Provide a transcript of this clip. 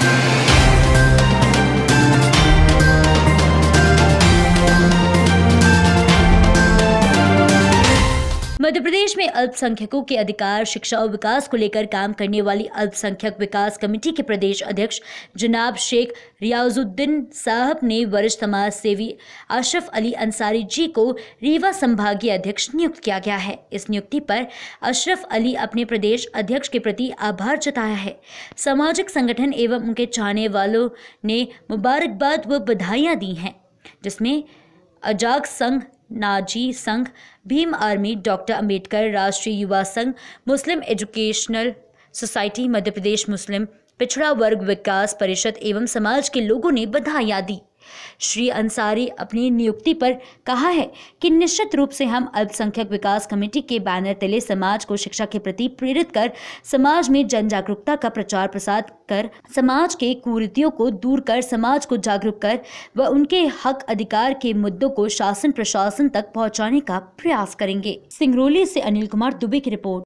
Thank you. मध्य प्रदेश में अल्पसंख्यकों के अधिकार शिक्षा और विकास को लेकर काम करने वाली अल्पसंख्यक विकास कमेटी के प्रदेश अध्यक्ष जनाब शेख रियाजुद्दीन साहब ने वरिष्ठ समाज सेवी अशरफ अली अंसारी जी को रीवा संभागीय अध्यक्ष नियुक्त किया गया है इस नियुक्ति पर अशरफ अली अपने प्रदेश अध्यक्ष के प्रति आभार जताया है सामाजिक संगठन एवं उनके चाहने वालों ने मुबारकबाद व बधाइयाँ दी हैं जिसमें अजाक संघ नाजी संघ भीम आर्मी डॉक्टर अम्बेडकर राष्ट्रीय युवा संघ मुस्लिम एजुकेशनल सोसाइटी मध्य प्रदेश मुस्लिम पिछड़ा वर्ग विकास परिषद एवं समाज के लोगों ने बधाइयाँ दी श्री अंसारी अपनी नियुक्ति पर कहा है कि निश्चित रूप से हम अल्पसंख्यक विकास कमेटी के बैनर तले समाज को शिक्षा के प्रति प्रेरित कर समाज में जन जागरूकता का प्रचार प्रसार कर समाज के कुरीतियों को दूर कर समाज को जागरूक कर व उनके हक अधिकार के मुद्दों को शासन प्रशासन तक पहुंचाने का प्रयास करेंगे सिंगरौली से अनिल कुमार दुबे की रिपोर्ट